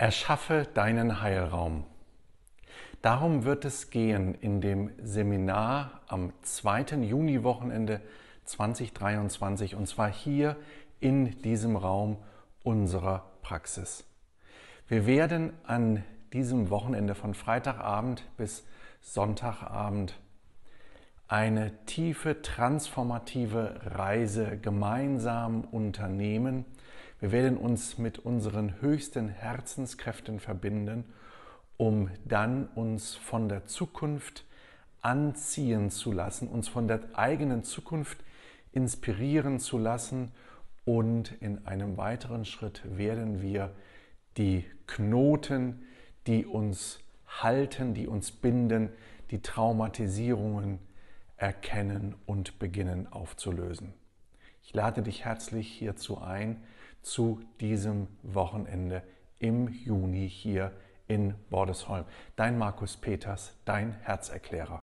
Erschaffe deinen Heilraum. Darum wird es gehen in dem Seminar am 2. Juni-Wochenende 2023 und zwar hier in diesem Raum unserer Praxis. Wir werden an diesem Wochenende von Freitagabend bis Sonntagabend eine tiefe transformative Reise gemeinsam unternehmen, wir werden uns mit unseren höchsten Herzenskräften verbinden, um dann uns von der Zukunft anziehen zu lassen, uns von der eigenen Zukunft inspirieren zu lassen und in einem weiteren Schritt werden wir die Knoten, die uns halten, die uns binden, die Traumatisierungen erkennen und beginnen aufzulösen. Ich lade dich herzlich hierzu ein, zu diesem Wochenende im Juni hier in Bordesholm. Dein Markus Peters, dein Herzerklärer.